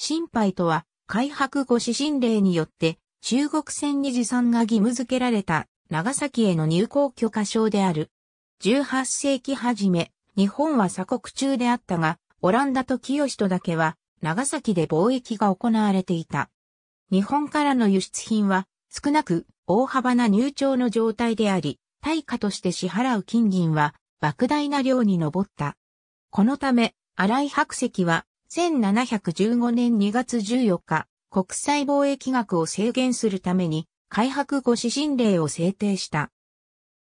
心配とは、開白後指針令によって、中国船に持参が義務付けられた、長崎への入港許可証である。18世紀初め、日本は鎖国中であったが、オランダと清人だけは、長崎で貿易が行われていた。日本からの輸出品は、少なく大幅な入庁の状態であり、対価として支払う金銀は、莫大な量に上った。このため、荒井白石は、1715年2月14日、国際貿易額を制限するために、開白後指針令を制定した。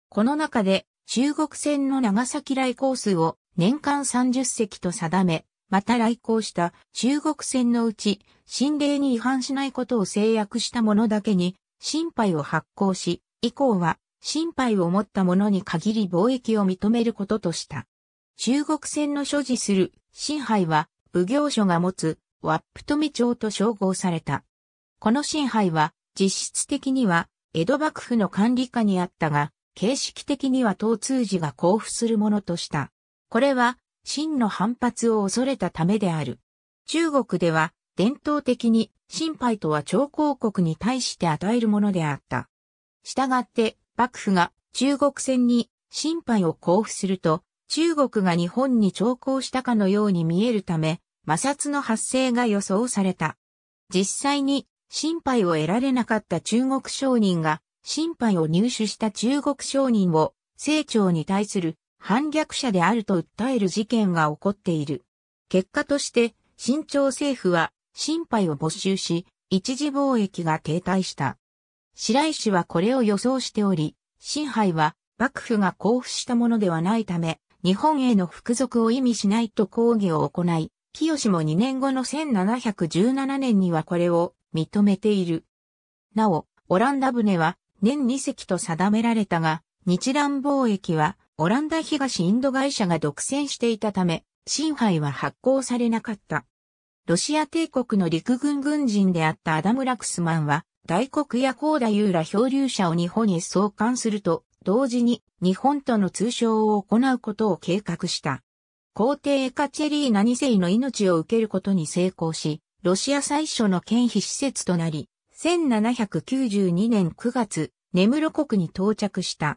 この中で、中国船の長崎来航数を年間30隻と定め、また来航した中国船のうち、新令に違反しないことを制約した者だけに、心配を発行し、以降は、心配を持った者に限り貿易を認めることとした。中国船の所持する新配は、奉行所が持つ、ワップ富町と称号された。この新廃は、実質的には、江戸幕府の管理下にあったが、形式的には東通寺が交付するものとした。これは、真の反発を恐れたためである。中国では、伝統的に、新廃とは朝貢国に対して与えるものであった。したがって、幕府が中国船に新廃を交付すると、中国が日本に朝貢したかのように見えるため、摩擦の発生が予想された。実際に、心配を得られなかった中国商人が、心配を入手した中国商人を、清朝に対する反逆者であると訴える事件が起こっている。結果として、清朝政府は、心配を没収し、一時貿易が停滞した。白石はこれを予想しており、新配は幕府が交付したものではないため、日本への服属を意味しないと抗議を行い、清も2年後の1717年にはこれを認めている。なお、オランダ船は年2隻と定められたが、日蘭貿易はオランダ東インド会社が独占していたため、新杯は発行されなかった。ロシア帝国の陸軍軍人であったアダム・ラクスマンは、大国や高田ーラ漂流者を日本に送還すると、同時に日本との通商を行うことを計画した。皇帝エカチェリーナ2世の命を受けることに成功し、ロシア最初の県非施設となり、1792年9月、ネムロ国に到着した。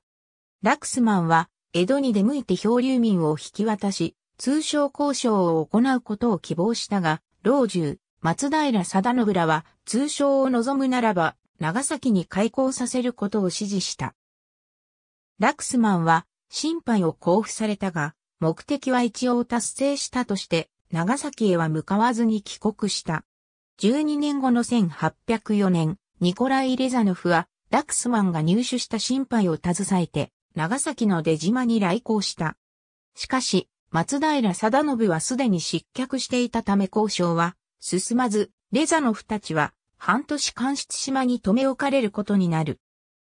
ラクスマンは、江戸に出向いて漂流民を引き渡し、通商交渉を行うことを希望したが、老中、松平定信らは、通商を望むならば、長崎に開港させることを指示した。ラクスマンは、心配を交付されたが、目的は一応達成したとして、長崎へは向かわずに帰国した。12年後の1804年、ニコライ・レザノフは、ダクスマンが入手した心配を携えて、長崎の出島に来航した。しかし、松平定信はすでに失脚していたため交渉は進まず、レザノフたちは半年間室島に留め置かれることになる。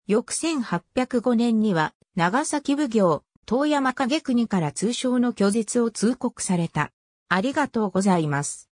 翌1805年には長崎奉行遠山影国から通称の拒絶を通告された。ありがとうございます。